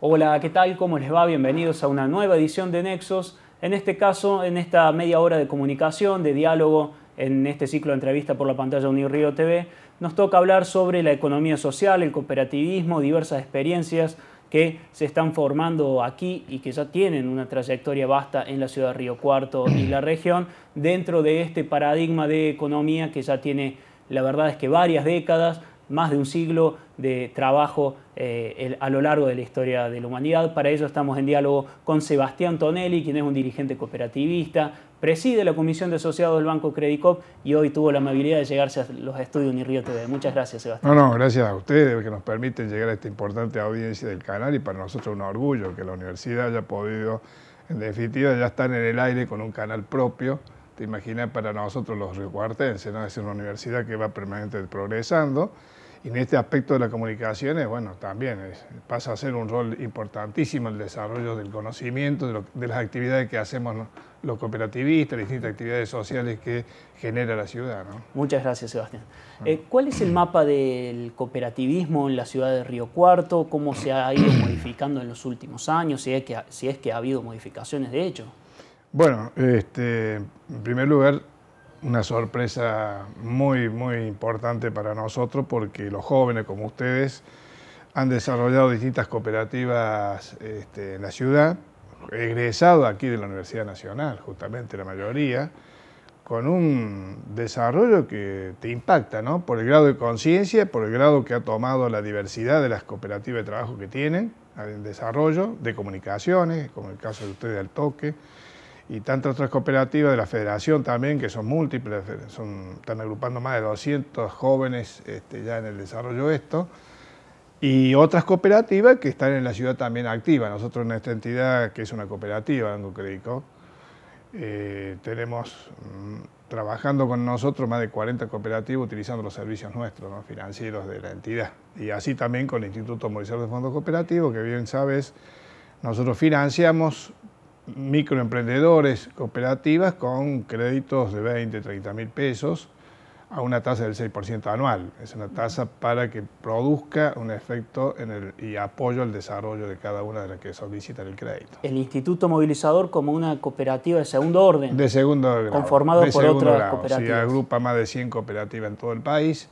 Hola, ¿qué tal? ¿Cómo les va? Bienvenidos a una nueva edición de Nexos. En este caso, en esta media hora de comunicación, de diálogo, en este ciclo de entrevista por la pantalla Unirío TV, nos toca hablar sobre la economía social, el cooperativismo, diversas experiencias que se están formando aquí y que ya tienen una trayectoria vasta en la ciudad de Río Cuarto y la región, dentro de este paradigma de economía que ya tiene, la verdad es que varias décadas, más de un siglo de trabajo eh, a lo largo de la historia de la humanidad. Para ello estamos en diálogo con Sebastián Tonelli, quien es un dirigente cooperativista, preside la Comisión de Asociados del Banco Credicop y hoy tuvo la amabilidad de llegarse a los estudios Unirio TV. Muchas gracias, Sebastián. No, no, gracias a ustedes que nos permiten llegar a esta importante audiencia del canal y para nosotros un orgullo que la universidad haya podido, en definitiva, ya estar en el aire con un canal propio. Te imaginas para nosotros los riocuartenses, ¿no? Es una universidad que va permanentemente progresando y en este aspecto de las comunicaciones, bueno, también pasa a ser un rol importantísimo el desarrollo del conocimiento, de, las actividades que hacemos los cooperativistas, las distintas actividades sociales que genera la ciudad. Muchas gracias, Sebastián. Ah. Eh, ¿Cuál es el mapa del cooperativismo en la ciudad de Río Cuarto? ¿Cómo se ha ido modificando en los últimos años? Si es que, si es que ha habido modificaciones, de hecho. Bueno, este, en primer lugar, una sorpresa muy, muy importante para nosotros porque los jóvenes como ustedes han desarrollado distintas cooperativas este, en la ciudad, egresado aquí de la Universidad Nacional, justamente la mayoría, con un desarrollo que te impacta, ¿no? Por el grado de conciencia, por el grado que ha tomado la diversidad de las cooperativas de trabajo que tienen, el desarrollo de comunicaciones, como el caso de ustedes al toque, y tantas otras cooperativas de la federación también, que son múltiples, están agrupando más de 200 jóvenes este, ya en el desarrollo esto, y otras cooperativas que están en la ciudad también activas. Nosotros en esta entidad, que es una cooperativa, Banco crédito, eh, tenemos mm, trabajando con nosotros más de 40 cooperativas utilizando los servicios nuestros, financieros de la entidad. Y así también con el Instituto Movilizador de Fondos Cooperativos, que bien sabes, nosotros financiamos microemprendedores, cooperativas con créditos de 20, 30 mil pesos a una tasa del 6% anual. Es una tasa para que produzca un efecto en el, y apoyo al desarrollo de cada una de las que solicitan el crédito. El Instituto Movilizador como una cooperativa de segundo orden. De segundo orden. Conformado por otras cooperativa. cooperativas. agrupa más de 100 cooperativas en todo el país.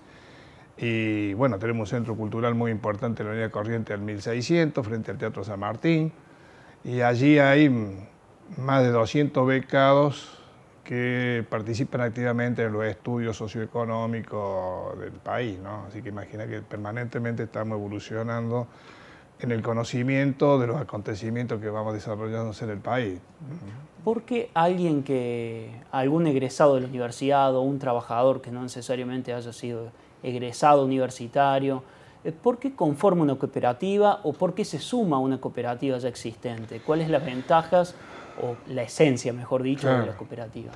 Y bueno, tenemos un centro cultural muy importante en la Unidad Corriente al 1600, frente al Teatro San Martín y allí hay más de 200 becados que participan activamente en los estudios socioeconómicos del país, ¿no? Así que imagina que permanentemente estamos evolucionando en el conocimiento de los acontecimientos que vamos desarrollándose en el país. ¿Por qué alguien que, algún egresado de la universidad o un trabajador que no necesariamente haya sido egresado universitario, eh, ¿Por qué conforma una cooperativa o por qué se suma a una cooperativa ya existente? ¿Cuáles son las ventajas o la esencia, mejor dicho, de la cooperativa?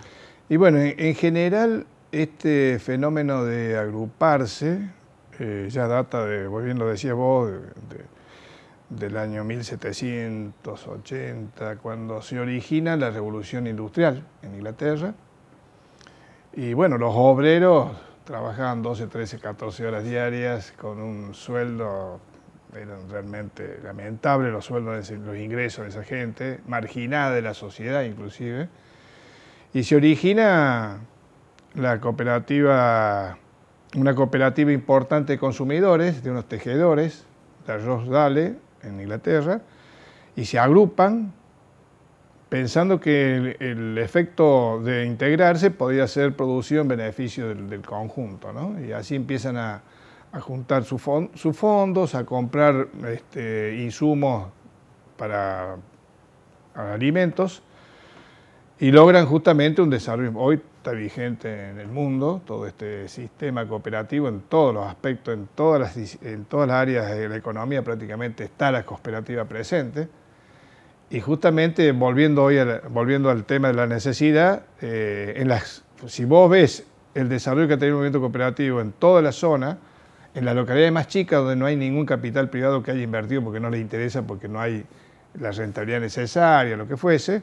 Y bueno, en general este fenómeno de agruparse eh, ya data de, muy bien lo decías vos, del año 1780, cuando se origina la revolución industrial en Inglaterra. Y bueno, los obreros trabajaban 12, 13, 14 horas diarias con un sueldo, eran realmente lamentable, los sueldos, los ingresos de esa gente, marginada de la sociedad inclusive. Y se origina la cooperativa, una cooperativa importante de consumidores, de unos tejedores, de Ross Dale, en Inglaterra, y se agrupan pensando que el, efecto de integrarse podía ser producido en beneficio del, conjunto, Y así empiezan a, juntar sus fondos, a comprar este, insumos para, alimentos y logran justamente un desarrollo. Hoy está vigente en el mundo todo este sistema cooperativo en todos los aspectos, en todas en todas las áreas de la economía prácticamente está la cooperativa presente y justamente volviendo, hoy volviendo al tema de la necesidad, eh, si vos ves el desarrollo que ha tenido el movimiento cooperativo en toda la zona, en las localidades más chicas donde no hay ningún capital privado que haya invertido porque no le interesa, porque no hay la rentabilidad necesaria, lo que fuese,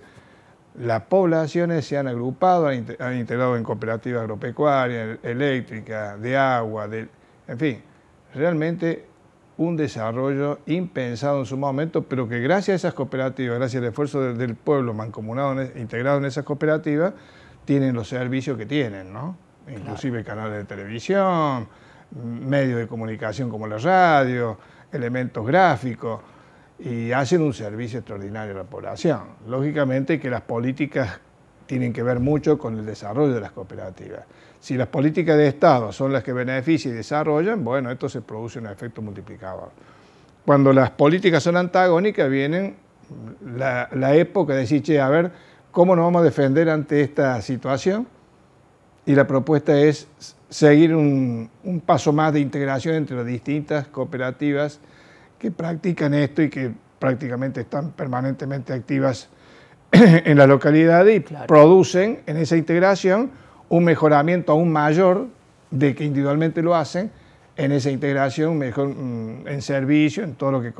las poblaciones se han agrupado, han integrado en cooperativas agropecuarias, eléctricas, de agua, de, en fin, realmente un desarrollo impensado en su momento, pero que gracias a esas cooperativas, gracias al esfuerzo del, pueblo mancomunado, integrado en esas cooperativas, tienen los servicios que tienen, ¿no? Inclusive canales de televisión, medios de comunicación como la radio, elementos gráficos, y hacen un servicio extraordinario a la población. Lógicamente que las políticas tienen que ver mucho con el desarrollo de las cooperativas. Si las políticas de Estado son las que benefician y desarrollan, bueno, esto se produce un efecto multiplicador. Cuando las políticas son antagónicas, vienen la, época de decir, che, a ver, ¿cómo nos vamos a defender ante esta situación? Y la propuesta es seguir un, paso más de integración entre las distintas cooperativas que practican esto y que prácticamente están permanentemente activas en la localidad y producen en esa integración un mejoramiento aún mayor de que individualmente lo hacen en esa integración, mejor mm, en servicio, en todo lo que,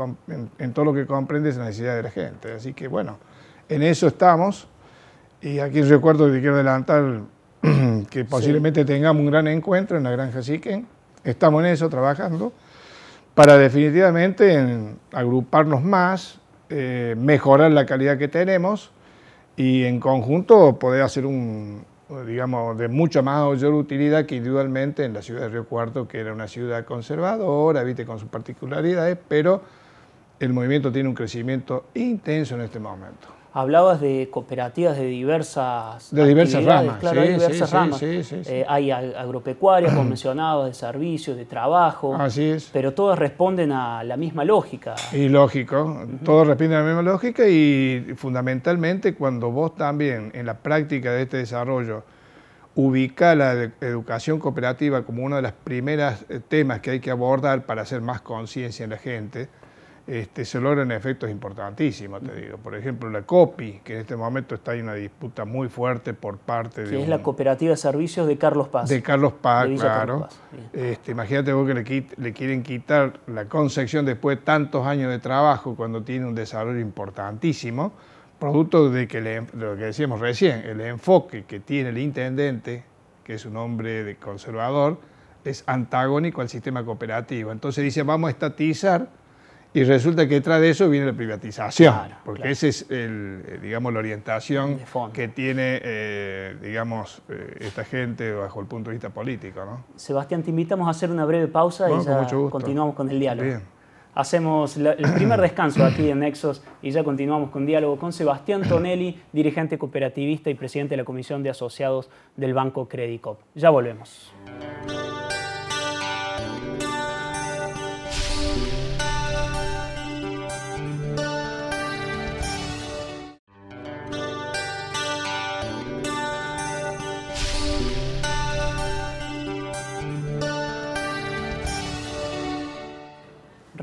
en, todo lo que comprende esa necesidad de la gente. Así que bueno, en eso estamos. Y aquí recuerdo que quiero adelantar que posiblemente tengamos un gran encuentro en la Granja Siquen Estamos en eso trabajando para definitivamente agruparnos más, eh, mejorar la calidad que tenemos y en conjunto poder hacer un, digamos, de mucha más mayor utilidad que individualmente en la ciudad de Río Cuarto, que era una ciudad conservadora, viste, con sus particularidades, pero el movimiento tiene un crecimiento intenso en este momento. Hablabas de cooperativas de diversas De diversas ramas. hay agropecuarias, como mencionabas, de servicios, de trabajo. Así es. Pero todas responden a la misma lógica. Y lógico, todas responden a la misma lógica y fundamentalmente cuando vos también en la práctica de este desarrollo ubica la educación cooperativa como uno de los primeros eh, temas que hay que abordar para hacer más conciencia en la gente, este, se logran efectos importantísimos, te digo. Por ejemplo, la COPI, que en este momento está en una disputa muy fuerte por parte de... Que es la cooperativa de servicios de Carlos Paz. De Carlos Paz, claro. Este, imagínate vos que le, quieren quitar la concepción después de tantos años de trabajo cuando tiene un desarrollo importantísimo, producto de que lo que decíamos recién, el enfoque que tiene el intendente, que es un hombre de conservador, es antagónico al sistema cooperativo. Entonces dice, vamos a estatizar y resulta que detrás de eso viene la privatización, porque esa es eh, digamos, la orientación que tiene eh, digamos, eh, esta gente bajo el punto de vista político. Sebastián, te invitamos a hacer una breve pausa y ya continuamos con el diálogo. Hacemos el primer descanso aquí en Nexos y ya continuamos con el diálogo con Sebastián Tonelli, dirigente cooperativista y presidente de la Comisión de Asociados del Banco Credicop. Ya volvemos.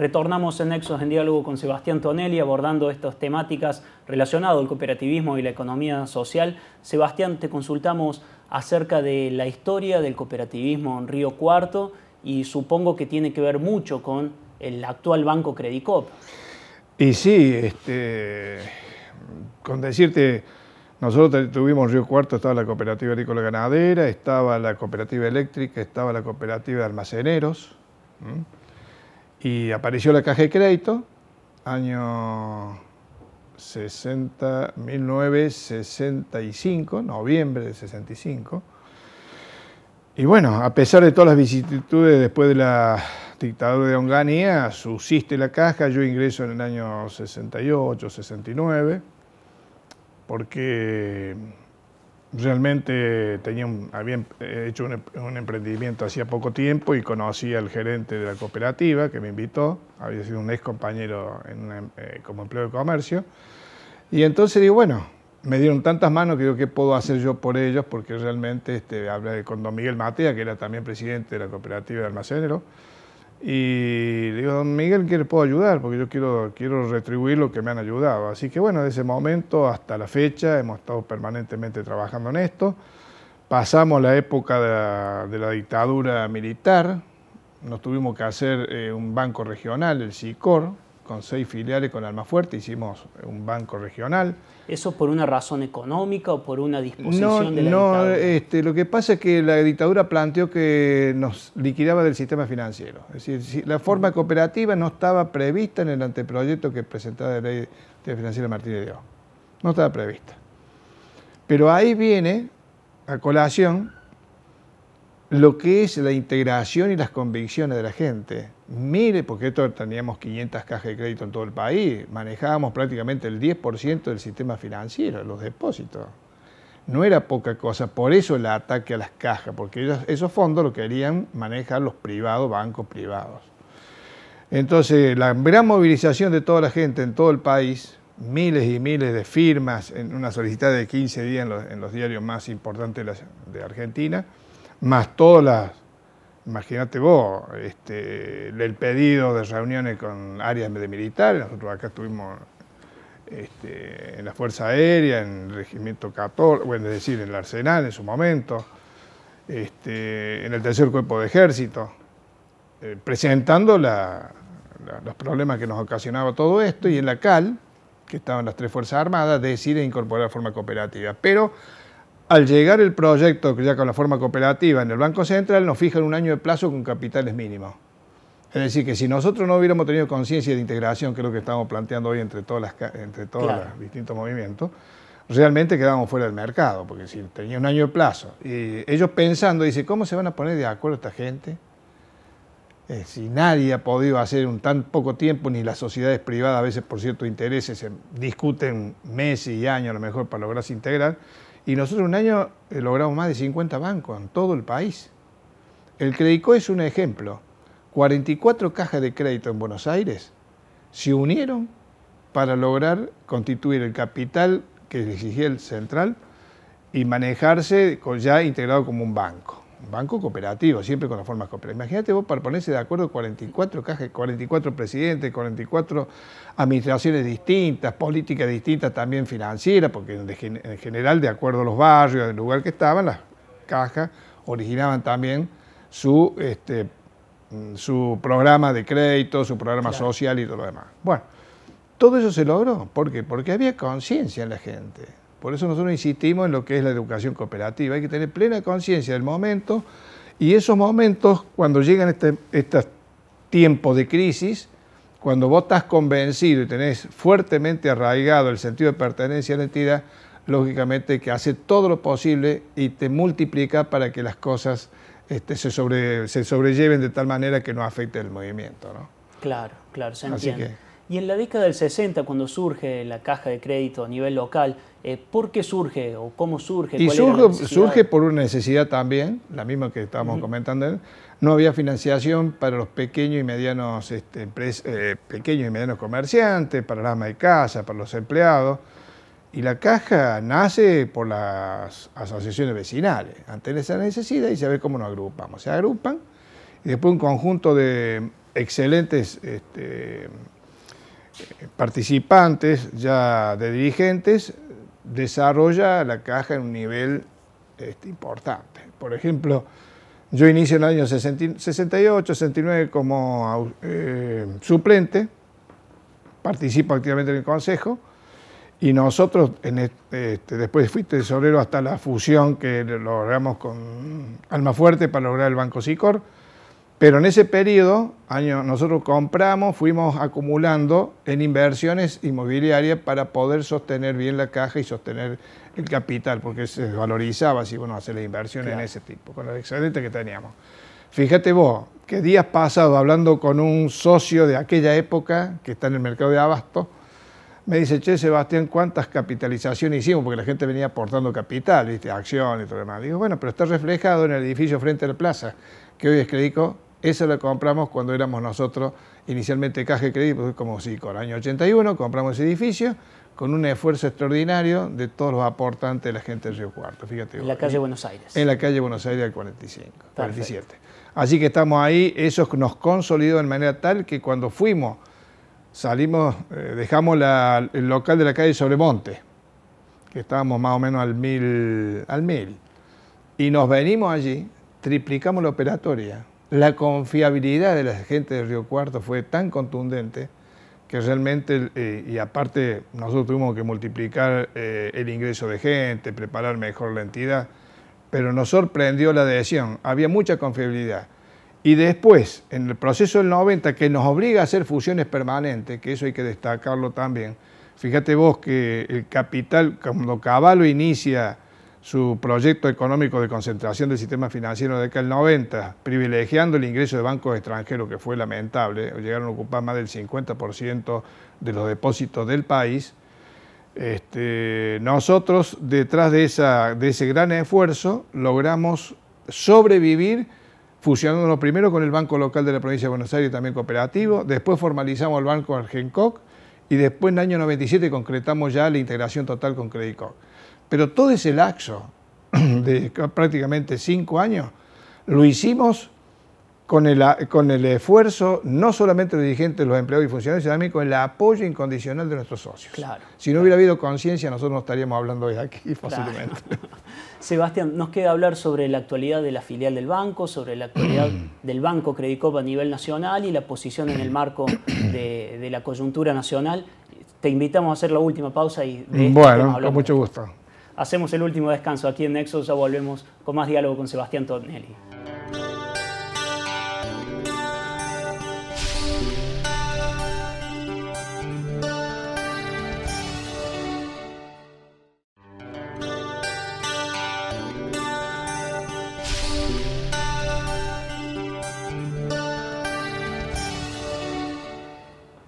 Retornamos en Nexos en diálogo con Sebastián Tonelli abordando estas temáticas relacionadas al cooperativismo y la economía social. Sebastián, te consultamos acerca de la historia del cooperativismo en Río Cuarto y supongo que tiene que ver mucho con el actual banco Credicop. Y sí, este, con decirte, nosotros tuvimos Río Cuarto, estaba la cooperativa agrícola ganadera, estaba la cooperativa eléctrica, estaba la cooperativa de almaceneros. Y apareció la caja de crédito, año 60, 1965, noviembre de 65. Y bueno, a pesar de todas las vicisitudes después de la dictadura de Onganía, subsiste la caja, yo ingreso en el año 68, 69, porque realmente tenía había em, eh, hecho un, emprendimiento hacía poco tiempo y conocí al gerente de la cooperativa que me invitó, había sido un ex compañero em, eh, como empleo de comercio. Y entonces digo, bueno, me dieron tantas manos que digo, ¿qué puedo hacer yo por ellos? Porque realmente este, hablé con don Miguel Matea, que era también presidente de la cooperativa de almacenero y le digo, don Miguel, ¿qué le puedo ayudar? Porque yo quiero, retribuir lo que me han ayudado. Así que bueno, desde ese momento hasta la fecha hemos estado permanentemente trabajando en esto. Pasamos la época de la, dictadura militar, nos tuvimos que hacer eh, un banco regional, el SICOR, con seis filiales con fuertes, hicimos un banco regional. ¿Eso por una razón económica o por una disposición de la no, dictadura? Este, lo que pasa es que la dictadura planteó que nos liquidaba del sistema financiero. Es decir, la forma cooperativa no estaba prevista en el anteproyecto que presentaba la ley de financiera Martínez de O. No estaba prevista. Pero ahí viene a colación lo que es la integración y las convicciones de la gente. Mire, porque teníamos 500 cajas de crédito en todo el país, manejábamos prácticamente el 10% del sistema financiero, los depósitos. No era poca cosa, por eso el ataque a las cajas, porque esos fondos lo querían manejar los privados, bancos privados. Entonces, la gran movilización de toda la gente en todo el país, miles y miles de firmas en una solicitud de 15 días en los, diarios más importantes de Argentina, más todas las, imagínate vos, este, el pedido de reuniones con áreas de militares, nosotros acá estuvimos este, en la Fuerza Aérea, en el Regimiento 14, bueno, es decir, en el Arsenal en su momento, este, en el Tercer Cuerpo de Ejército, eh, presentando los problemas que nos ocasionaba todo esto, y en la CAL, que estaban las tres Fuerzas Armadas, decide incorporar forma cooperativa. Pero al llegar el proyecto, que ya con la forma cooperativa, en el Banco Central, nos fijan un año de plazo con capitales mínimos. Es decir, que si nosotros no hubiéramos tenido conciencia de integración, que es lo que estamos planteando hoy entre, todos los distintos movimientos, realmente quedábamos fuera del mercado, porque si tenía un año de plazo. Y ellos pensando, dice, ¿cómo se van a poner de acuerdo esta gente? Eh, si nadie ha podido hacer un tan poco tiempo, ni las sociedades privadas, a veces por ciertos intereses, se discuten meses y años a lo mejor para lograrse integrar, y nosotros en un año eh, logramos más de 50 bancos en todo el país. El Credico es un ejemplo. 44 cajas de crédito en Buenos Aires se unieron para lograr constituir el capital que exigía el central y manejarse ya integrado como un banco banco cooperativo, siempre con las formas cooperativas. Imagínate vos para ponerse de acuerdo 44 cajas, 44 presidentes, 44 administraciones distintas, políticas distintas también financieras, porque en general, de acuerdo a los barrios, el lugar que estaban, las cajas originaban también su, este, mm, su programa de crédito, su programa social y todo lo demás. Bueno, todo eso se logró. ¿Por qué? Porque había conciencia en la gente. Por eso nosotros insistimos en lo que es la educación cooperativa. Hay que tener plena conciencia del momento y esos momentos, cuando llegan este, estos tiempos de crisis, cuando vos estás convencido y tenés fuertemente arraigado el sentido de pertenencia a la entidad, lógicamente que hace todo lo posible y te multiplica para que las cosas este, se, se sobrelleven de tal manera que no afecte el movimiento. ¿no? Claro, claro, se entiende. Y en la década del 60, cuando surge la caja de crédito a nivel local, eh, ¿por qué surge o cómo surge? Y surge, por una necesidad también, la misma que estábamos comentando. No había financiación para los pequeños y medianos, este, eh, pequeños y medianos comerciantes, para las ama de casa, para los empleados. Y la caja nace por las asociaciones vecinales, ante esa necesidad y se ve cómo nos agrupamos. Se agrupan y después un conjunto de excelentes este, participantes, ya de dirigentes, desarrolla la caja en un nivel este, importante. Por ejemplo, yo inicio en el año 68, 69 como eh, suplente, participo activamente en el Consejo, y nosotros, este, después fui tesorero hasta la fusión que logramos con Alma Fuerte para lograr el Banco Sicor, pero en ese periodo, año, nosotros compramos, fuimos acumulando en inversiones inmobiliarias para poder sostener bien la caja y sostener el capital, porque se desvalorizaba si uno hace las inversiones en ese tipo, con el excedente que teníamos. Fíjate vos, que días pasados, hablando con un socio de aquella época, que está en el mercado de abasto, me dice, che, Sebastián, ¿cuántas capitalizaciones hicimos? Porque la gente venía aportando capital, ¿viste? acciones y todo lo demás. Digo, bueno, pero está reflejado en el edificio frente a la plaza, que hoy es Crédico eso lo compramos cuando éramos nosotros inicialmente Caja de Crédito, pues, como si con el año 81 compramos ese edificio con un esfuerzo extraordinario de todos los aportantes de la gente del Río Cuarto. Fíjate. En la calle ¿eh? Buenos Aires. En la calle Buenos Aires del 45, 47. Así que estamos ahí, eso nos consolidó de manera tal que cuando fuimos, salimos, eh, dejamos el local de la calle Sobremonte, que estábamos más o menos al mil, al mil, y nos venimos allí, triplicamos la operatoria la confiabilidad de la gente de Río Cuarto fue tan contundente que realmente, eh, y aparte nosotros tuvimos que multiplicar eh, el ingreso de gente, preparar mejor la entidad, pero nos sorprendió la adhesión, había mucha confiabilidad. Y después, en el proceso del 90, que nos obliga a hacer fusiones permanentes, que eso hay que destacarlo también, fíjate vos que el capital, cuando Caballo inicia su proyecto económico de concentración del sistema financiero de el 90, privilegiando el ingreso de bancos extranjeros, que fue lamentable, llegaron a ocupar más del 50% de los depósitos del país, este, nosotros detrás de, esa, de ese gran esfuerzo logramos sobrevivir fusionándonos primero con el Banco Local de la Provincia de Buenos Aires, también cooperativo, después formalizamos el Banco Argencoc, y después en el año 97 concretamos ya la integración total con Credit Pero todo ese laxo de prácticamente cinco años lo hicimos con el, con el esfuerzo no solamente de los dirigentes, los empleados y funcionarios, sino también con el apoyo incondicional de nuestros socios. Claro, si no hubiera habido conciencia, nosotros no estaríamos hablando hoy aquí fácilmente Sebastián, nos queda hablar sobre la actualidad de la filial del banco, sobre la actualidad del Banco Credicop a nivel nacional y la posición en el marco de, la coyuntura nacional. Te invitamos a hacer la última pausa y este Bueno, con mucho gusto. Hacemos el último descanso aquí en Nexo, ya volvemos con más diálogo con Sebastián Tornelli.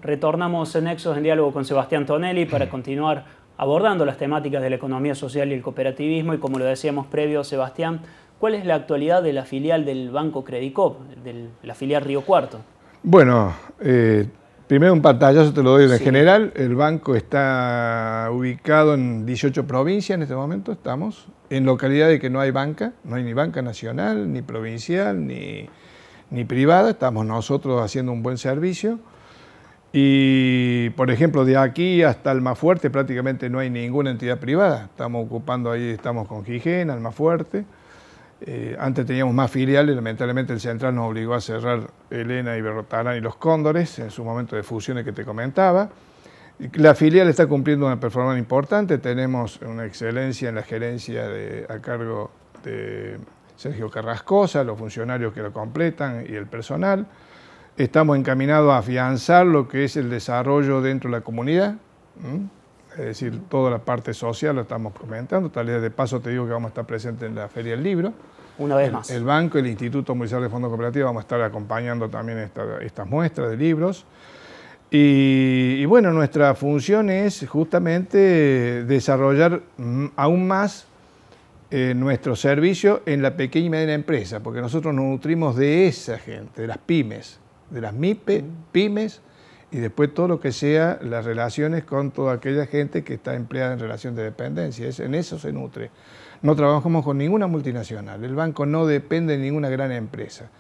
Retornamos en Nexos en diálogo con Sebastián Tonelli para mm. continuar abordando las temáticas de la economía social y el cooperativismo y como lo decíamos previo, Sebastián, ¿cuál es la actualidad de la filial del Banco Credicop, de la filial Río Cuarto? Bueno, eh, primero un pantallazo te lo doy en general. El banco está ubicado en 18 provincias en este momento, estamos, en localidades que no hay banca, no hay ni banca nacional, ni provincial, ni, ni privada, estamos nosotros haciendo un buen servicio. Y, por ejemplo, de aquí hasta Almafuerte prácticamente no hay ninguna entidad privada. Estamos ocupando ahí, estamos con Gijén, Almafuerte. Eh, antes teníamos más filiales, lamentablemente el Central nos obligó a cerrar Elena y Berrotarán y los Cóndores en su momento de fusiones que te comentaba. La filial está cumpliendo una performance importante, tenemos una excelencia en la gerencia a cargo de Sergio Carrascosa, los funcionarios que lo completan y el personal estamos encaminados a afianzar lo que es el desarrollo dentro de la comunidad, es decir, toda la parte social lo estamos comentando, tal vez de paso te digo que vamos a estar presentes en la Feria del Libro. Una vez más. El, Banco, el Instituto Municipal de Fondo Cooperativo vamos a estar acompañando también estas muestras de libros. Y, bueno, nuestra función es justamente desarrollar mm, aún más eh, nuestro servicio en la pequeña y mediana empresa, porque nosotros nos nutrimos de esa gente, de las pymes de las MIPE, mm. pymes y después todo lo que sea las relaciones con toda aquella gente que está empleada en relación de dependencia. Es, en eso se nutre. No trabajamos con ninguna multinacional. El banco no depende de ninguna gran empresa.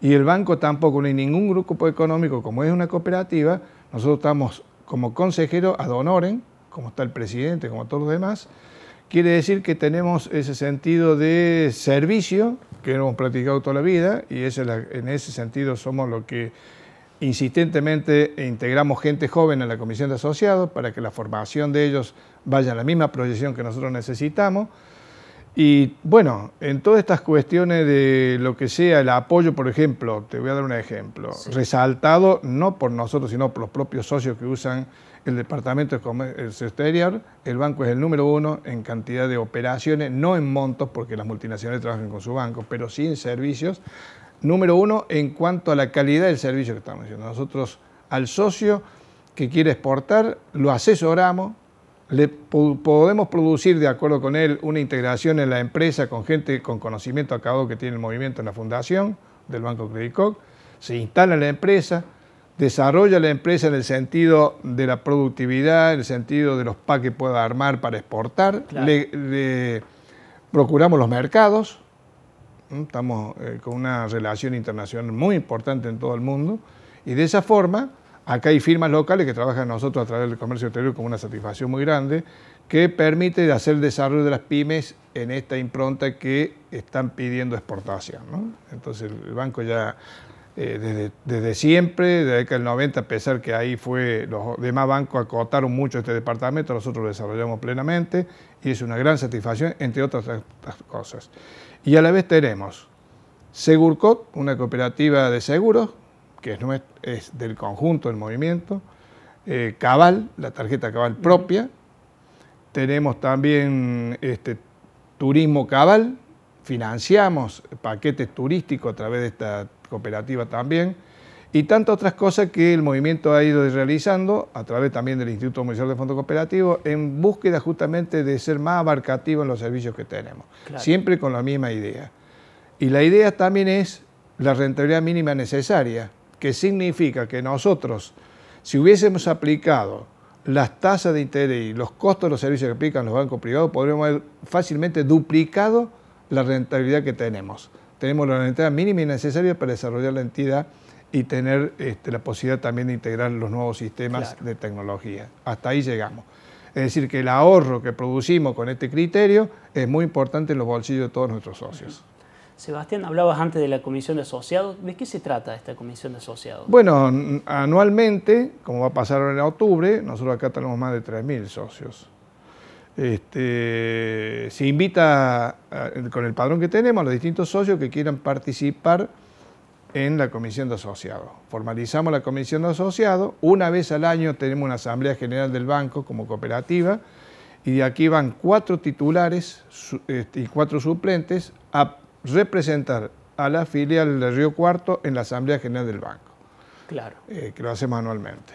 Y el banco tampoco, ni ningún grupo económico, como es una cooperativa, nosotros estamos como consejero ad como está el presidente, como todos los demás, Quiere decir que tenemos ese sentido de servicio que hemos practicado toda la vida y en ese sentido somos lo que insistentemente integramos gente joven en la comisión de asociados para que la formación de ellos vaya a la misma proyección que nosotros necesitamos. Y bueno, en todas estas cuestiones de lo que sea el apoyo, por ejemplo, te voy a dar un ejemplo, resaltado no por nosotros, sino por los propios socios que usan el Departamento de Exterior, el banco es el número uno en cantidad de operaciones, no en montos, porque las multinacionales trabajan con su banco, pero sí en servicios. Número uno en cuanto a la calidad del servicio que estamos haciendo. Nosotros al socio que quiere exportar, lo asesoramos, le podemos producir de acuerdo con él una integración en la empresa con gente con conocimiento acabado que tiene el movimiento en la fundación del Banco Coop, se instala en la empresa, desarrolla la empresa en el sentido de la productividad, en el sentido de los packs que pueda armar para exportar, procuramos los mercados, estamos eh, con una relación internacional muy importante en todo el mundo, y de esa forma, acá hay firmas locales que trabajan nosotros a través del comercio exterior con una satisfacción muy grande, que permite hacer el desarrollo de las pymes en esta impronta que están pidiendo exportación. Entonces el banco ya eh, desde, desde, siempre, desde el 90, a pesar que ahí fue, los demás bancos acotaron mucho este departamento, nosotros lo desarrollamos plenamente y es una gran satisfacción, entre otras cosas. Y a la vez tenemos Segurcot, una cooperativa de seguros, que es, del conjunto del movimiento, eh, Cabal, la tarjeta Cabal propia, tenemos también este, Turismo Cabal, financiamos paquetes turísticos a través de esta cooperativa también, y tantas otras cosas que el movimiento ha ido realizando a través también del Instituto Municipal de Fondos Cooperativo en búsqueda justamente de ser más abarcativo en los servicios que tenemos, siempre con la misma idea. Y la idea también es la rentabilidad mínima necesaria, que significa que nosotros, si hubiésemos aplicado las tasas de interés y los costos de los servicios que aplican los bancos privados, podríamos haber fácilmente duplicado la rentabilidad que tenemos tenemos la entidad mínima y necesaria para desarrollar la entidad y tener este, la posibilidad también de integrar los nuevos sistemas de tecnología. Hasta ahí llegamos. Es decir, que el ahorro que producimos con este criterio es muy importante en los bolsillos de todos nuestros socios. Sebastián, hablabas antes de la comisión de asociados. ¿De qué se trata esta comisión de asociados? Bueno, anualmente, como va a pasar ahora en octubre, nosotros acá tenemos más de 3.000 socios. Este, se invita con el padrón que tenemos a los distintos socios que quieran participar en la comisión de asociados. Formalizamos la comisión de asociados, una vez al año tenemos una asamblea general del banco como cooperativa y de aquí van cuatro titulares este, y cuatro suplentes a representar a la filial de Río Cuarto en la asamblea general del banco. Claro. Eh, que lo hacemos anualmente.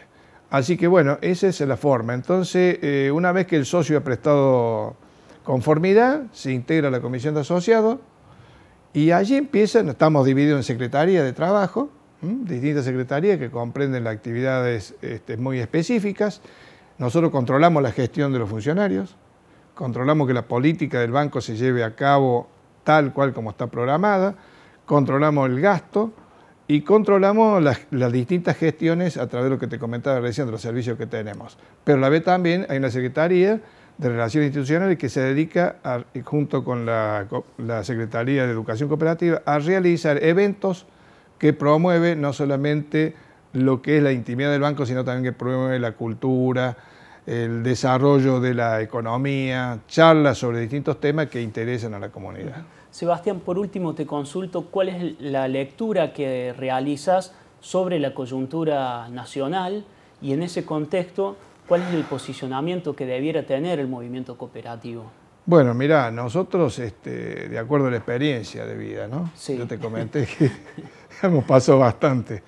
Así que bueno, esa es la forma. Entonces, eh, una vez que el socio ha prestado conformidad, se integra la comisión de asociados y allí empieza, estamos divididos en secretaría de trabajo, distintas secretarías que comprenden las actividades este, muy específicas. Nosotros controlamos la gestión de los funcionarios, controlamos que la política del banco se lleve a cabo tal cual como está programada, controlamos el gasto, y controlamos las, distintas gestiones a través de lo que te comentaba recién, de los servicios que tenemos. Pero la vez también hay una Secretaría de Relaciones Institucionales que se dedica, junto con la, Secretaría de Educación Cooperativa, a realizar eventos que promueve no solamente lo que es la intimidad del banco, sino también que promueve la cultura, el desarrollo de la economía, charlas sobre distintos temas que interesan a la comunidad. Sebastián, por último te consulto cuál es la lectura que realizas sobre la coyuntura nacional y en ese contexto cuál es el posicionamiento que debiera tener el movimiento cooperativo. Bueno, mira, nosotros, este, de acuerdo a la experiencia de vida, ¿no? Sí. Yo te comenté que hemos pasado bastante.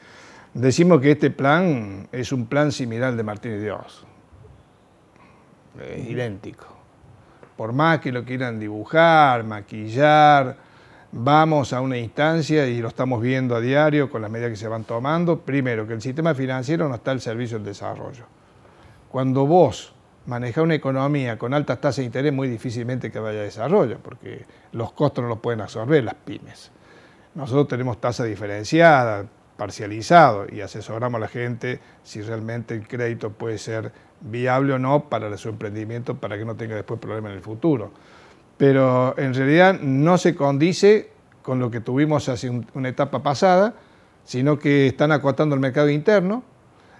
Decimos que este plan es un plan similar al de y Dios, eh, idéntico por más que lo quieran dibujar, maquillar, vamos a una instancia y lo estamos viendo a diario con las medidas que se van tomando, primero que el sistema financiero no está al servicio del desarrollo. Cuando vos manejas una economía con altas tasas de interés muy difícilmente que vaya a desarrollo, porque los costos no los pueden absorber las pymes. Nosotros tenemos tasa diferenciada, parcializado, y asesoramos a la gente si realmente el crédito puede ser viable o no para su emprendimiento para que no tenga después problemas en el futuro. Pero en realidad no se condice con lo que tuvimos hace una etapa pasada, sino que están acotando el mercado interno,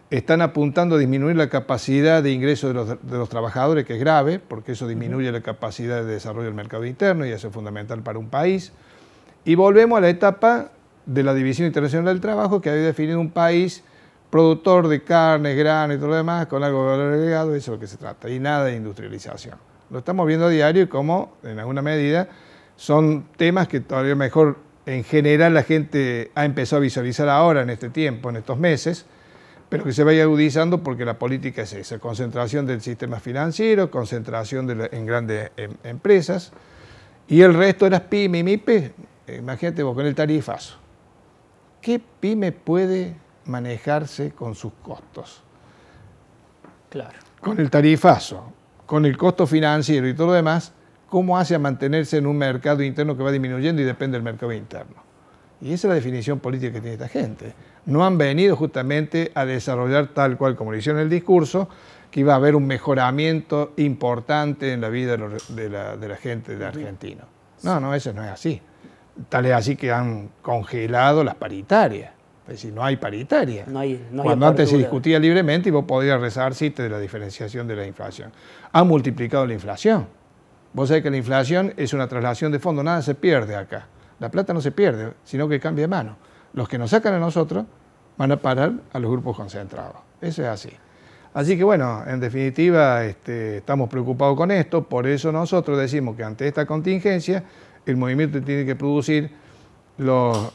están apuntando a disminuir la capacidad de ingreso de los, de los trabajadores, que es grave, porque eso disminuye la capacidad de desarrollo del mercado interno y eso es fundamental para un país. Y volvemos a la etapa de la División Internacional del Trabajo, que ha definido un país productor de carnes, granos y todo lo demás, con algo de valor agregado, eso es lo que se trata, y nada de industrialización. Lo estamos viendo a diario y como, en alguna medida, son temas que todavía mejor en general la gente ha empezado a visualizar ahora, en este tiempo, en estos meses, pero que se vaya agudizando porque la política es esa, concentración del sistema financiero, concentración en grandes em, empresas, y el resto de las pymes y MIPES, imagínate vos con el tarifazo. ¿Qué pyme puede manejarse con sus costos. Claro. Con el tarifazo, con el costo financiero y todo lo demás, ¿cómo hace a mantenerse en un mercado interno que va disminuyendo y depende del mercado interno? Y esa es la definición política que tiene esta gente. No han venido justamente a desarrollar tal cual como lo hicieron en el discurso, que iba a haber un mejoramiento importante en la vida de la, gente de argentino. No, no, eso no es así. Tal es así que han congelado las paritarias es pues, decir, no hay paritaria. No hay, Cuando antes se discutía libremente y vos podías rezar, te de la diferenciación de la inflación. Ha multiplicado la inflación. Vos sabés que la inflación es una traslación de fondo, nada se pierde acá. La plata no se pierde, sino que cambia de mano. Los que nos sacan a nosotros van a parar a los grupos concentrados. Eso es así. Así que bueno, en definitiva este, estamos preocupados con esto, por eso nosotros decimos que ante esta contingencia el movimiento tiene que producir los,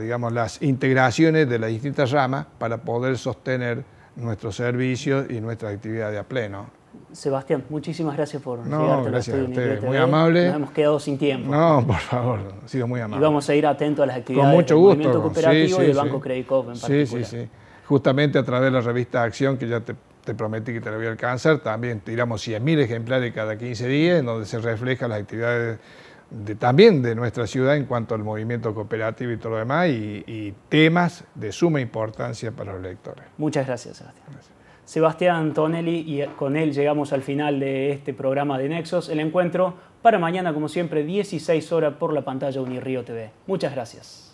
digamos, las integraciones de las distintas ramas para poder sostener nuestros servicios y nuestra actividad a pleno. Sebastián, muchísimas gracias por no, Gracias a ustedes, muy amable. Nos hemos quedado sin tiempo. No, por favor, ha sido muy amable. Y vamos a ir atentos a las actividades Con mucho gusto. del movimiento cooperativo sí, sí, y del Banco Credit en particular. Sí, sí, sí. Justamente a través de la revista Acción, que ya te, te prometí que te la voy a alcanzar, también tiramos 100.000 ejemplares cada 15 días, en donde se reflejan las actividades también de nuestra ciudad en cuanto al movimiento cooperativo y todo lo demás, y, temas de suma importancia para los lectores. Muchas gracias, Sebastián. Sebastián Tonelli, y con él llegamos al final de este programa de Nexos, el encuentro para mañana, como siempre, 16 horas por la pantalla Unirío TV. Muchas gracias.